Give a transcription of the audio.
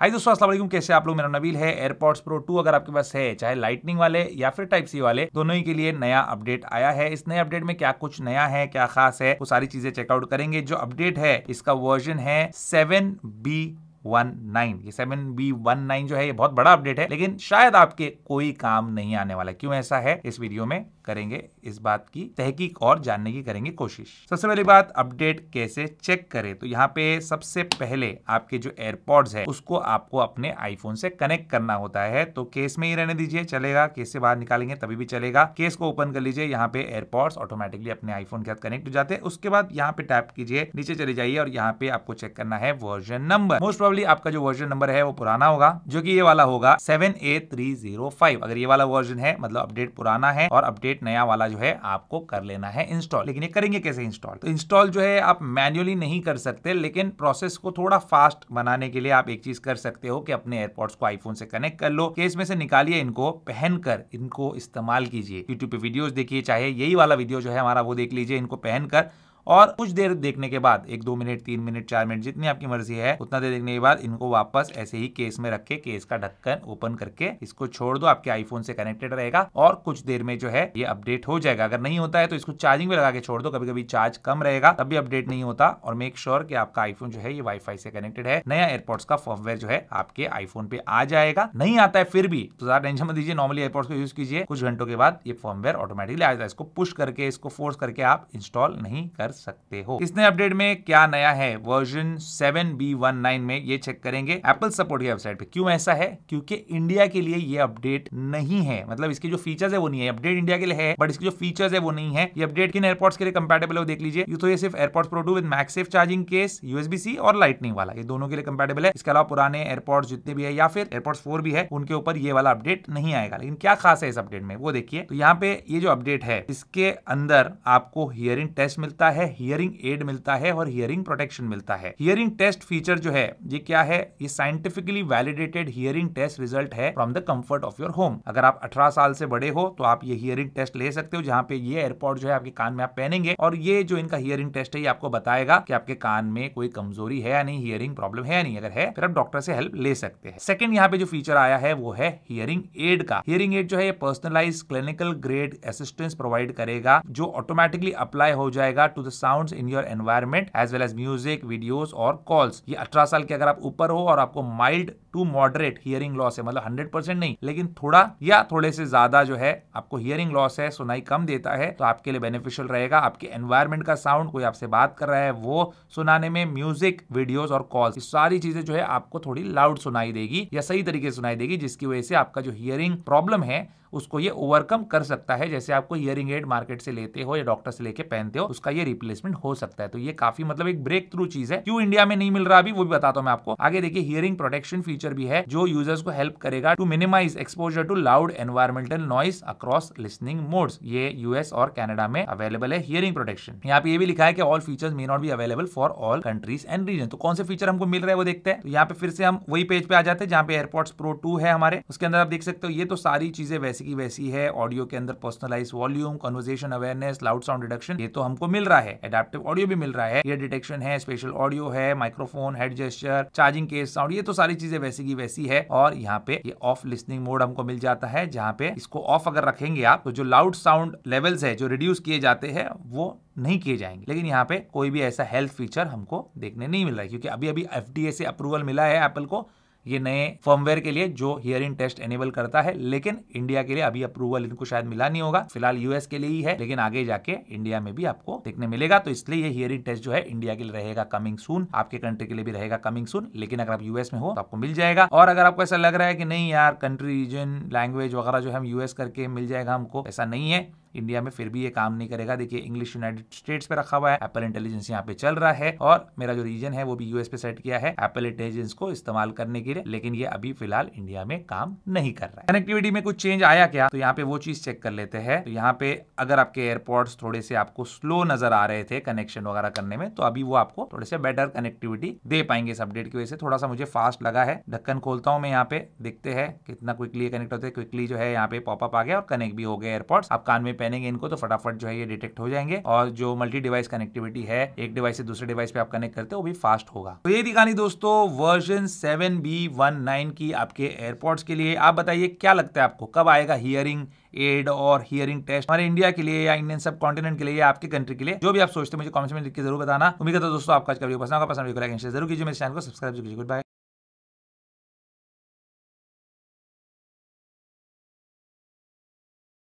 हाय दोस्तों अस्सलाम कैसे आप लोग मेरा नबील है एयरपोर्ट्स प्रो 2 अगर आपके पास है चाहे लाइटनिंग वाले या फिर टाइप सी वाले दोनों ही के लिए नया अपडेट आया है इस नए अपडेट में क्या कुछ नया है क्या खास है वो सारी चीजें चेकआउट करेंगे जो अपडेट है इसका वर्जन है seven B one nine seven B one nine जो है ये बहुत बड़ा अपडेट है लेकिन शायद आपके कोई काम नहीं आने वाला क्यों ऐसा है इस वीडियो में करेंगे इस बात की तहकीक और जानने की करेंगे कोशिश सबसे पहली बात अपडेट कैसे चेक करें तो यहाँ पे सबसे पहले आपके जो एयरपोर्ट है उसको आपको अपने आईफोन से कनेक्ट करना होता है तो केस में ही रहने दीजिए चलेगा केस से बाहर निकालेंगे तभी भी चलेगा केस को ओपन कर लीजिए यहाँ पे एयरपोर्ट ऑटोमेटिकली अपने आईफोन के साथ कनेक्ट हो जाते हैं उसके बाद यहाँ पे टैप कीजिए नीचे चले जाइए और यहाँ पे आपको चेक करना है version number most problem probably आपका जो वर्जन नंबर है वो पुराना होगा जो कि ये वाला होगा seven A three zero five अगर ये वाला वर्जन है मतलब अपडेट पुराना है और अपडेट नया वाला जो है आपको कर लेना है इंस्टॉल लेकिन ये करेंगे कैसे इंस्टॉल तो इंस्टॉल जो है आप मैन्युअली नहीं कर सकते लेकिन प्रोसेस को थोड़ा फास्ट बनाने के लिए आप एक चीज कर सकते हो कि अपने एयरपोर्ट्स को आईफोन से कनेक्ट कर लो केस में से निकालिए इनको पहनकर इनको इस्तेमाल कीजिए यूट्यूब पे वीडियोस देखिए चाहे यही वाला वीडियो जो है हमारा वो देख लीजिए इनको पहनकर और कुछ देर देखने के बाद एक दो मिनट तीन मिनट चार मिनट जितनी आपकी मर्जी है उतना देर देखने के बाद इनको वापस ऐसे ही केस में रख के केस का ढक्कन ओपन करके इसको छोड़ दो आपके आईफोन से कनेक्टेड रहेगा और कुछ देर में जो है ये अपडेट हो जाएगा अगर नहीं होता है तो इसको चार्जिंग में लगा के छोड़ दो कभी कभी चार्ज कम रहेगा तब भी अपडेट नहीं होता और मेक श्योर की आपका आईफोन जो है ये वाईफाई से कनेक्टेड है नया एयरपोर्ट्स का फॉर्मवेयर जो है आपके आईफोन पे आ जाएगा नहीं आता है फिर भी तो ज्यादा टेंशन मत दीजिए नॉर्मली एयरपोर्ट्स को यूज कीजिए कुछ घंटों के बाद ये फॉर्मवेयर ऑटोमेटिकली आ जाता है इसको पुश करके इसको फोर्स करके आप इंस्टॉल नहीं कर सकते हो इसने अपडेट में क्या नया है version seven B one nine में ये चेक करेंगे एप्पल सपोर्ट की वेबसाइट पे क्यों ऐसा है क्योंकि इंडिया के लिए ये अपडेट नहीं है मतलब इसके जो फीचर्स है वो नहीं है अपडेट इंडिया के लिए है बट इसके जो फीचर्स है वो नहीं है ये अपडेट किन एयरपोर्ट्स के लिए कंपेटेबल है देख लीजिए ये तो ये सिर्फ AirPods Pro two with MagSafe charging case USB C और लाइटनिंग वाला ये दोनों के लिए कंपेटेबल है इसके अलावा पुराने एयरपोर्ट जितने भी है या फिर एयरपोर्ट फोर भी है उनके ऊपर ये वाला अपडेट नहीं आएगा लेकिन क्या खास है इस अपडेट में वो देखिए तो यहाँ पे ये जो अपडेट है इसके अंदर आपको हियरिंग टेस्ट मिलता है है हियरिंग एड मिलता है और हियरिंग प्रोटेक्शन मिलता है हियरिंग टेस्ट फीचर जो है ये क्या है ये scientifically validated hearing test result है from the comfort of your home अगर आप अठारह साल से बड़े हो तो आप ये हियरिंग टेस्ट ले सकते हो जहाँ पे ये एयरपोर्ट जो है आपके कान में आप पहनेंगे और ये जो इनका हियरिंग टेस्ट है ये आपको बताएगा कि आपके कान में कोई कमजोरी है या नहीं हियरिंग प्रॉब्लम है या नहीं अगर है फिर आप डॉक्टर से हेल्प ले सकते हैं सेकंड यहाँ पे जो फीचर आया है वो है हियरिंग एड का हियरिंग एड जो है personalize clinical grade assistance provide करेगा जो ऑटोमेटिकली अप्लाई हो जाएगा to the sound in your environment as well as music videos और कॉल्स ये अठारह साल के अगर आप ऊपर हो और आपको mild to moderate hearing loss है मतलब हंड्रेड परसेंट नहीं लेकिन थोड़ा या थोड़े से ज्यादा जो है आपको हियरिंग लॉस है सुनाई कम देता है तो आपके लिए बेनिफिशियल रहेगा आपके एनवायरमेंट का साउंड कोई आपसे बात कर रहा है वो सुनाने में म्यूजिक वीडियोस और कॉल्स सारी चीजें जो है आपको थोड़ी लाउड सुनाई देगी या सही तरीके से सुनाई देगी जिसकी वजह से आपका जो हियरिंग प्रॉब्लम है उसको ये ओवरकम कर सकता है जैसे आपको हियरिंग एड मार्केट से लेते हो या डॉक्टर से लेके पहनते हो उसका ये रिप्लेसमेंट हो सकता है तो ये काफी मतलब एक ब्रेक थ्रू चीज है क्यों इंडिया में नहीं मिल रहा अभी वो भी बताता हूँ मैं आपको आगे देखिए हियरिंग प्रोटेक्शन फीचर भी है जो यूजर्स को हेल्प करेगा to minimize exposure to loud environmental noise across listening modes ये यूएस और कैनेडा में अवेलेबल है हियरिंग प्रोटेक्शन यहाँ पे ये भी लिखा है कि all features may not be available for all countries and region तो कौन से फीचर हमको मिल रहा है वो देखते हैं तो यहाँ पे फिर से हम वही पेज पे आ जाते हैं जहाँ पे एयरपोर्ट्स प्रो टू है हमारे उसके अंदर आप देख सकते हो ये तो सारी चीजें वैसी की वैसी है ऑडियो के अंदर personalize volume conversation awareness loud sound reduction ये तो हमको मिल रहा है है एडेप्टिव ऑडियो भी मिल रहा है ईयर डिटेक्शन है स्पेशल ऑडियो है microphone head gesture charging case sound ये तो सारी चीजें वैसी की वैसी है और यहाँ पे ये ऑफ लिस्निंग मोड हमको मिल जाता है जहाँ पे इसको ऑफ अगर रखेंगे आप तो जो लाउड साउंड लेवल्स है जो रिड्यूस किए जाते हैं वो नहीं किए जाएंगे लेकिन यहाँ पे कोई भी ऐसा हेल्थ फीचर हमको देखने नहीं मिल रहा है क्योंकि अभी अभी एफ से अप्रूवल मिला है एप्पल को ये नए फर्मवेयर के लिए जो हियरिंग टेस्ट एनेबल करता है लेकिन इंडिया के लिए अभी अप्रूवल इनको शायद मिला नहीं होगा फिलहाल यूएस के लिए ही है लेकिन आगे जाके इंडिया में भी आपको देखने मिलेगा तो इसलिए ये हियरिंग टेस्ट जो है इंडिया के लिए रहेगा कमिंग सून आपके कंट्री के लिए भी रहेगा कमिंग सून लेकिन अगर आप यूएस में हो तो आपको मिल जाएगा और अगर आपको ऐसा लग रहा है कि नहीं यार कंट्री रीजन लैंग्वेज वगैरह जो है हम यूएस करके मिल जाएगा हमको ऐसा नहीं है इंडिया में फिर भी ये काम नहीं करेगा देखिए इंग्लिश यूनाइटेड स्टेट्स पे रखा हुआ है एप्पल इंटेलिजेंस यहाँ पे चल रहा है और मेरा जो रीजन है वो भी यूएस पे सेट किया है एप्पल इंटेलिजेंस को इस्तेमाल करने के लिए लेकिन ये अभी फिलहाल इंडिया में काम नहीं कर रहा है कनेक्टिविटी में कुछ चेंज आया क्या तो यहाँ पे वो चीज चेक कर लेते हैं तो यहाँ पे अगर आपके एयरपोर्ट थोड़े से आपको स्लो नजर आ रहे थे कनेक्शन वगैरह करने में तो अभी वो आपको थोड़े से बेटर कनेक्टिविटी दे पाएंगे इस अपडेट की वजह से थोड़ा सा मुझे फास्ट लगा है ढक्कन खोलता हूँ मैं यहाँ पे देखते हैं कितना क्विकली कनेक्ट होते हैं क्विकली जो है यहाँ पे पॉपअप आ गया और कनेक्ट भी हो गया एयरपोर्ट आप कान में पहनेंगे इनको तो फटाफट जो है ये डिटेक्ट हो जाएंगे और जो मल्टी डिवाइस कनेक्टिविटी है एक डिवाइस से दूसरे डिवाइस पे आप कनेक्ट करते हो भी फास्ट होगा तो ये दिखानी दोस्तों version seven B one nine की आपके एयरपोर्ट्स के लिए आप बताइए क्या लगता है आपको कब आएगा हियरिंग एड और हियरिंग टेस्ट हमारे इंडिया के लिए या इंडियन सब कॉन्टिनेंट के लिए या आपके कंट्री के लिए जो भी आप सोचते हैं मुझे कमेंट में लिख के जरूर बताना उम्मीद करता दोस्तों आपका आज का वीडियो पसंद होगा पसंद वीडियो को लाइक शेयर जरूर कीजिए मेरे चैनल को सब्सक्राइब कीजिए गुड बाय